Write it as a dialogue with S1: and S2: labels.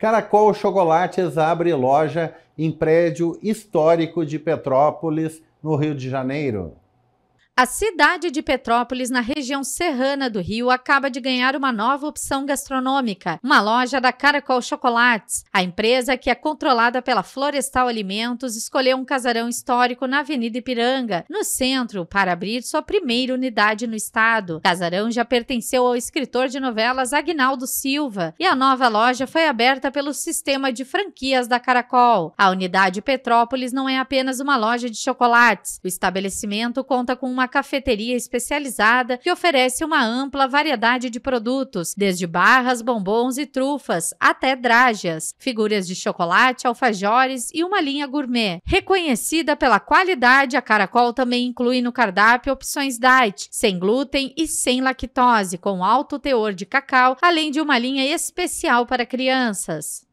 S1: Caracol Chocolates abre loja em prédio histórico de Petrópolis, no Rio de Janeiro.
S2: A cidade de Petrópolis, na região serrana do Rio, acaba de ganhar uma nova opção gastronômica, uma loja da Caracol Chocolates. A empresa, que é controlada pela Florestal Alimentos, escolheu um casarão histórico na Avenida Ipiranga, no centro, para abrir sua primeira unidade no estado. O casarão já pertenceu ao escritor de novelas Agnaldo Silva e a nova loja foi aberta pelo sistema de franquias da Caracol. A unidade Petrópolis não é apenas uma loja de chocolates. O estabelecimento conta com uma cafeteria especializada que oferece uma ampla variedade de produtos, desde barras, bombons e trufas, até drágeas, figuras de chocolate, alfajores e uma linha gourmet. Reconhecida pela qualidade, a Caracol também inclui no cardápio opções diet, sem glúten e sem lactose, com alto teor de cacau, além de uma linha especial para crianças.